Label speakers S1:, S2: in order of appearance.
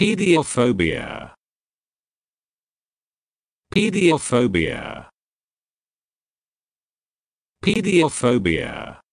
S1: Pediophobia.
S2: Pediophobia. Pediophobia.